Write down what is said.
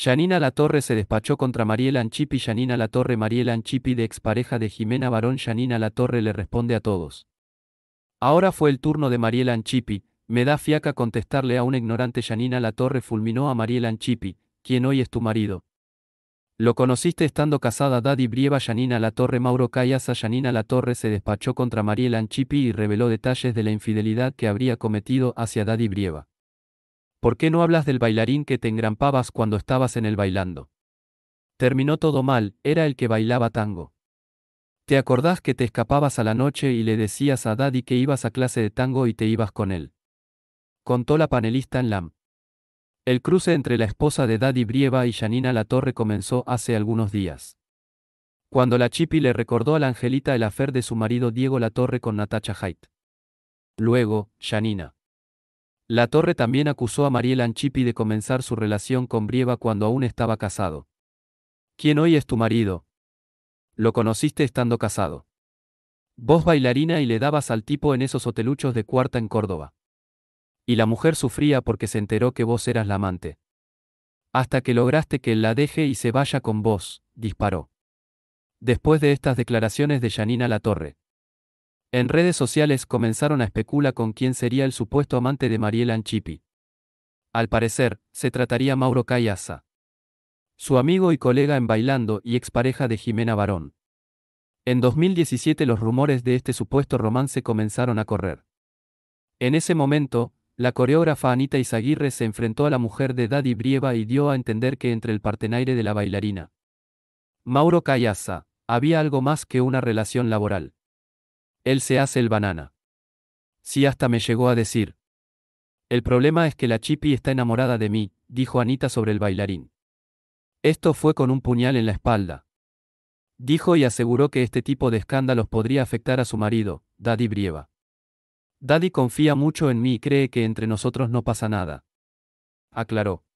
Yanina Latorre se despachó contra Mariela Anchipi. La Latorre Mariela Anchipi de expareja de Jimena Barón La Latorre le responde a todos. Ahora fue el turno de Mariela Anchipi, me da fiaca contestarle a un ignorante Yanina Latorre fulminó a Mariela Anchipi, quien hoy es tu marido. Lo conociste estando casada Daddy Brieva Yanina Latorre Mauro Cayasa Yanina Latorre se despachó contra Mariela Anchipi y reveló detalles de la infidelidad que habría cometido hacia Daddy Brieva. ¿Por qué no hablas del bailarín que te engrampabas cuando estabas en el bailando? Terminó todo mal, era el que bailaba tango. ¿Te acordás que te escapabas a la noche y le decías a Daddy que ibas a clase de tango y te ibas con él? Contó la panelista en LAM. El cruce entre la esposa de Daddy Brieva y Janina Latorre comenzó hace algunos días. Cuando la Chipi le recordó a la angelita el afer de su marido Diego Latorre con Natacha Haidt. Luego, Janina. La Torre también acusó a Mariel Anchipi de comenzar su relación con Brieva cuando aún estaba casado. ¿Quién hoy es tu marido? Lo conociste estando casado. Vos bailarina y le dabas al tipo en esos hoteluchos de cuarta en Córdoba. Y la mujer sufría porque se enteró que vos eras la amante. Hasta que lograste que él la deje y se vaya con vos, disparó. Después de estas declaraciones de Yanina Torre, en redes sociales comenzaron a especular con quién sería el supuesto amante de Mariela Anchipi. Al parecer, se trataría Mauro Cayaza. Su amigo y colega en Bailando y expareja de Jimena Barón. En 2017 los rumores de este supuesto romance comenzaron a correr. En ese momento, la coreógrafa Anita Izaguirre se enfrentó a la mujer de Daddy Brieva y dio a entender que entre el partenaire de la bailarina. Mauro Cayaza, había algo más que una relación laboral. Él se hace el banana. Sí hasta me llegó a decir. El problema es que la Chipi está enamorada de mí, dijo Anita sobre el bailarín. Esto fue con un puñal en la espalda. Dijo y aseguró que este tipo de escándalos podría afectar a su marido, Daddy Brieva. Daddy confía mucho en mí y cree que entre nosotros no pasa nada. Aclaró.